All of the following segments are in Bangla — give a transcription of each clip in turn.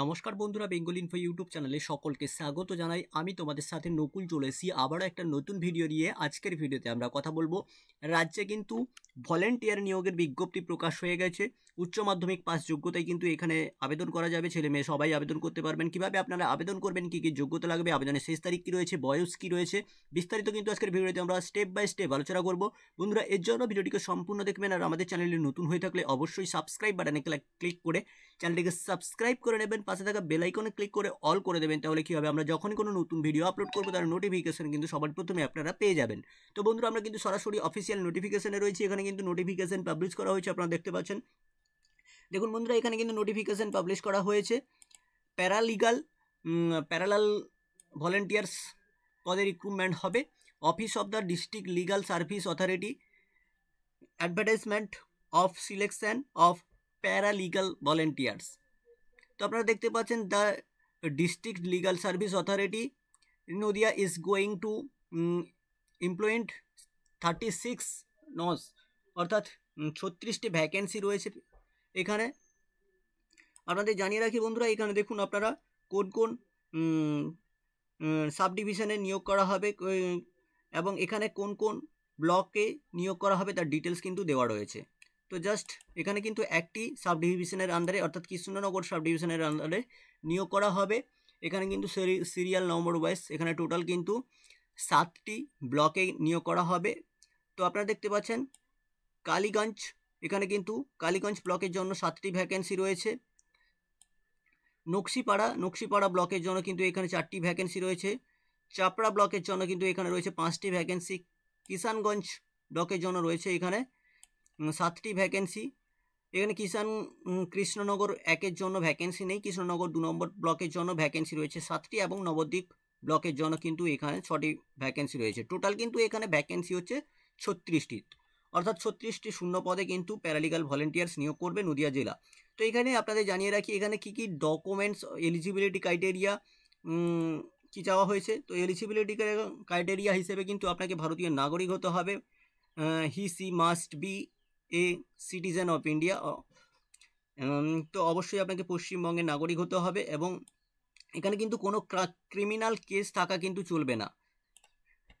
নমস্কার বন্ধুরা বেঙ্গল ইনফো ইউটিউব চ্যানেলে সকলকে স্বাগত জানাই আমি তোমাদের সাথে নকুল চলে এসেছি আবারও একটা নতুন ভিডিও নিয়ে আজকের ভিডিওতে আমরা কথা বলবো রাজ্যে কিন্তু ভলেন্টিয়ার নিয়োগের বিজ্ঞপ্তি প্রকাশ হয়ে গেছে উচ্চ মাধ্যমিক পাস যোগ্যতায় কিন্তু এখানে আবেদন করা যাবে ছেলে মেয়ে সবাই আবেদন করতে পারবেন কিভাবে আপনারা আবেদন করবেন কী কী যোগ্যতা লাগবে আবেদনের শেষ তারিখ কী রয়েছে বয়স কী রয়েছে বিস্তারিত কিন্তু আজকের ভিডিওতে আমরা স্টেপ বাই স্টেপ আলোচনা করব বন্ধুরা এর জন্য ভিডিওটিকে সম্পূর্ণ দেখবেন আর আমাদের চ্যানেলে নতুন হয়ে থাকলে অবশ্যই সাবস্ক্রাইব বাটনে ক্লিক করে চ্যানেলটিকে সাবস্ক্রাইব করে নেবেন পাশে থাকা বেলাইকনে ক্লিক করে অল করে দেবেন তাহলে কী হবে আমরা যখনই কোনো নতুন ভিডিও আপলোড করবো তার নোটিফিকেশান কিন্তু সবার প্রথমে আপনারা পেয়ে যাবেন তো বন্ধুরা আমরা কিন্তু সরাসরি অফিসিয়াল নোটিফিকেশানে রয়েছি এখানে কিন্তু নোটিফিকেশান পাবলিশ করা হয়েছে আপনারা দেখতে পাচ্ছেন দেখুন বন্ধুরা এখানে কিন্তু নোটিফিকেশান পাবলিশ করা হয়েছে প্যারালিগাল প্যারালাল ভলেন্টিয়ার্স পদে রিক্রুটমেন্ট হবে office of the district legal service authority advertisement of selection of paralegal volunteers তো আপনারা দেখতে পাচ্ছেন the district legal service authority Nadia is going to employ thirty six nos অর্থাৎ ছত্রিশটি ভ্যাকেন্সি রয়েছে এখানে আপনাদের জানিয়ে রাখি বন্ধুরা এখানে দেখুন আপনারা কোন কোন সাব ডিভিশনে নিয়োগ করা হবে এবং এখানে কোন কোন ব্লকে নিয়োগ করা হবে তার ডিটেলস কিন্তু দেওয়া রয়েছে তো জাস্ট এখানে কিন্তু একটি সাব ডিভিশনের আন্ডারে অর্থাৎ কৃষ্ণনগর সাব ডিভিশনের আন্ডারে নিয়োগ করা হবে এখানে কিন্তু সিরিয়াল নম্বর ওয়াইজ এখানে টোটাল কিন্তু সাতটি ব্লকে নিয়োগ করা হবে তো আপনারা দেখতে পাচ্ছেন কালীগঞ্জ এখানে কিন্তু কালীগঞ্জ ব্লকের জন্য সাতটি ভ্যাকেন্সি রয়েছে নকশিপাড়া নকশিপাড়া ব্লকের জন্য কিন্তু এখানে চারটি ভ্যাকেন্সি রয়েছে চাপড়া ব্লকের জন্য কিন্তু এখানে রয়েছে পাঁচটি ভ্যাকেন্সি কিষানগঞ্জ ব্লকের জন্য রয়েছে এখানে সাতটি ভ্যাকেন্সি এখানে কিষান কৃষ্ণনগর একের জন্য ভ্যাকেন্সি নেই কৃষ্ণনগর দু নম্বর ব্লকের জন্য ভ্যাকেন্সি রয়েছে সাতটি এবং নবদ্বীপ ব্লকের জন্য কিন্তু এখানে ছটি ভ্যাকেন্সি রয়েছে টোটাল কিন্তু এখানে ভ্যাকেন্সি হচ্ছে ছত্রিশটি অর্থাৎ ছত্রিশটি শূন্য পদে কিন্তু প্যারালিগাল ভলেন্টিয়ার্স নিয়োগ করবে নদিয়া জেলা তো এখানে আপনাদের জানিয়ে রাখি এখানে কি কি ডকুমেন্টস এলিজিবিলিটি ক্রাইটেরিয়া কি চাওয়া হয়েছে তো এলিজিবিলিটি ক্রাইটেরিয়া হিসেবে কিন্তু আপনাকে ভারতীয় নাগরিক হতে হবে he she must be a citizen of India তো অবশ্যই আপনাকে পশ্চিমবঙ্গের নাগরিক হতে হবে এবং এখানে কিন্তু কোনো ক্রিমিনাল কেস থাকা কিন্তু চলবে না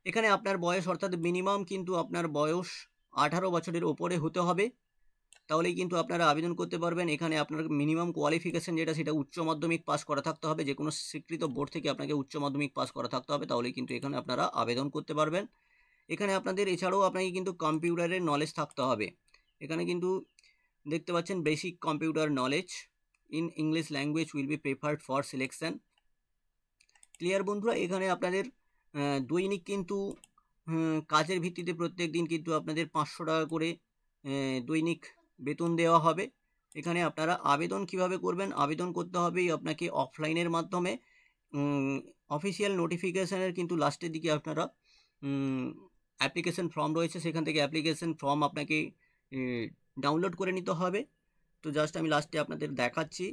এখানে আপনার বয়স অর্থাৎ মিনিমাম কিন্তু আপনার বয়স আঠারো বছরের ওপরে হতে হবে তাহলেই কিন্তু আপনারা আবেদন করতে পারবেন এখানে আপনার মিনিমাম কোয়ালিফিকেশান যেটা সেটা উচ্চ মাধ্যমিক পাস করা থাকতে হবে যে কোনো স্বীকৃত বোর্ড থেকে আপনাকে উচ্চ মাধ্যমিক পাস করা থাকতে হবে তাহলেই কিন্তু এখানে আপনারা আবেদন করতে পারবেন এখানে আপনাদের এছাড়াও আপনাকে কিন্তু কম্পিউটারের নলেজ থাকতে হবে এখানে কিন্তু দেখতে পাচ্ছেন basic computer knowledge in English language will be preferred for selection clear বন্ধুরা এখানে আপনাদের দৈনিক কিন্তু কাজের ভিত্তিতে প্রত্যেক দিন কিন্তু আপনাদের পাঁচশো টাকা করে দৈনিক বেতন দেওয়া হবে এখানে আপনারা আবেদন কিভাবে করবেন আবেদন করতে হবেই আপনাকে অফলাইনের মাধ্যমে অফিসিয়াল নোটিফিকেশানের কিন্তু লাস্টের দিকে আপনারা অ্যাপ্লিকেশান ফর্ম রয়েছে সেখান থেকে অ্যাপ্লিকেশান ফর্ম আপনাকে ডাউনলোড করে নিতে হবে তো জাস্ট আমি লাস্টে আপনাদের দেখাচ্ছি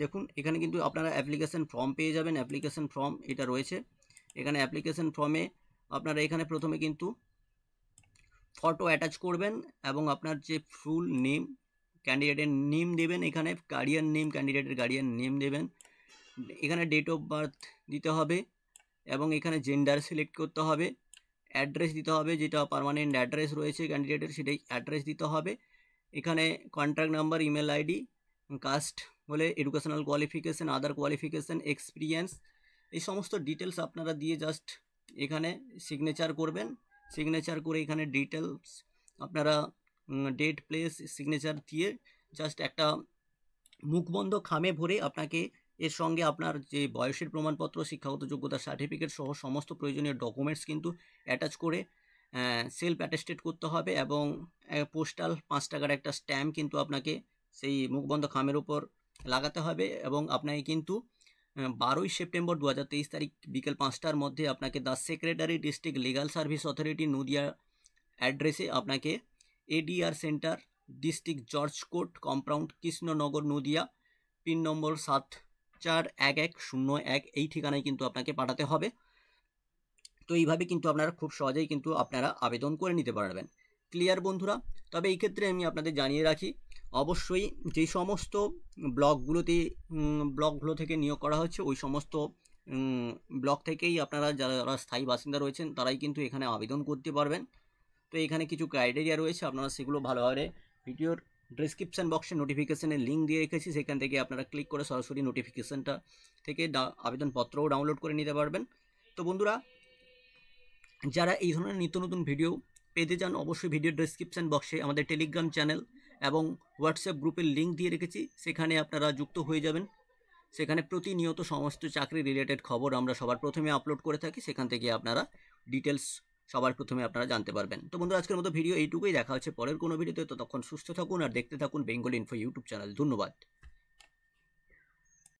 দেখুন এখানে কিন্তু আপনারা অ্যাপ্লিকেশান ফর্ম পেয়ে যাবেন অ্যাপ্লিকেশান ফর্ম এটা রয়েছে এখানে অ্যাপ্লিকেশান ফর্মে আপনারা এখানে প্রথমে কিন্তু ফটো অ্যাটাচ করবেন এবং আপনার যে ফুল নেম ক্যান্ডিডেটের নেম দেবেন এখানে গার্ডিয়ান নেম ক্যান্ডিডেটের গার্ডিয়ান নেম দেবেন এখানে ডেট অফ বার্থ দিতে হবে এবং এখানে জেন্ডার সিলেক্ট করতে হবে адрес দিতে হবে যেটা পার্মানেন্ট অ্যাড্রেস রয়েছে ক্যান্ডিডেটের সেটাই অ্যাড্রেস দিতে হবে এখানে contact number email ID caste বলে educational qualification other qualification experience এই সমস্ত ডিটেইলস আপনারা দিয়ে জাস্ট এখানে সিগনেচার করবেন সিগনেচার করে এখানে ডিটেইলস আপনারা ডেট প্লেস সিগনেচার দিয়ে জাস্ট একটা মুখবন্ধ খামে ভরে আপনাকে এর সঙ্গে আপনার যে বয়সের প্রমাণপত্র শিক্ষাগত যোগ্যতা সার্টিফিকেট সহ সমস্ত প্রয়োজনীয় ডকুমেন্টস কিন্তু অ্যাটাচ করে সেলফ অ্যাটেস্টেড করতে হবে এবং পোস্টাল পাঁচ টাকার একটা স্ট্যাম্প কিন্তু আপনাকে সেই মুখবন্ধ খামের ওপর লাগাতে হবে এবং আপনাকে কিন্তু বারোই সেপ্টেম্বর দু তারিখ বিকেল পাঁচটার মধ্যে আপনাকে the secretary district legal service authority Nadia অ্যাড্রেসে আপনাকে ADR centre district judge court compound Krishnanagar Nadia pin number সাত চার এক এক শূন্য এক এই ঠিকানায় কিন্তু আপনাকে পাঠাতে হবে তো এইভাবে কিন্তু আপনারা খুব সহজেই কিন্তু আপনারা আবেদন করে নিতে পারবেন ক্লিয়ার বন্ধুরা তবে এই ক্ষেত্রে আমি আপনাদের জানিয়ে রাখি অবশ্যই যে সমস্ত ব্লকগুলোতে ব্লকগুলো থেকে নিয়োগ করা হচ্ছে ওই সমস্ত ব্লক থেকেই আপনারা যারা স্থায়ী বাসিন্দা রয়েছেন তারাই কিন্তু এখানে আবেদন করতে পারবেন তো এখানে কিছু ক্রাইটেরিয়া রয়েছে আপনারা সেগুলো ভালোভাবে ভিডিওর ডিসক্রিপশান বক্সে নোটিফিকেশানের লিঙ্ক দিয়ে রেখেছি সেখান থেকে আপনারা ক্লিক করে সরাসরি নোটিফিকেশানটা থেকে আবেদনপত্রও ডাউনলোড করে নিতে পারবেন তো বন্ধুরা যারা এই ধরনের নিত্য নতুন ভিডিও পেতে চান অবশ্যই ভিডিও ডিসক্রিপশান বক্সে আমাদের টেলিগ্রাম চ্যানেল এবং হোয়াটসঅ্যাপ গ্রুপের লিঙ্ক দিয়ে রেখেছি সেখানে আপনারা যুক্ত হয়ে যাবেন সেখানে প্রতিনিয়ত সমস্ত চাকরি রিলেটেড খবর আমরা সবার প্রথমে আপলোড করে থাকি সেখান থেকে আপনারা ডিটেলস সবার প্রথমে আপনারা জানতে পারবেন তো বন্ধু আজকের মতো ভিডিও এইটুকুই দেখা হচ্ছে পরের কোনো ভিডিওতে ততক্ষণ সুস্থ থাকুন আর দেখতে থাকুন বেঙ্গল ইনফো ইউটিউব চ্যানেল ধন্যবাদ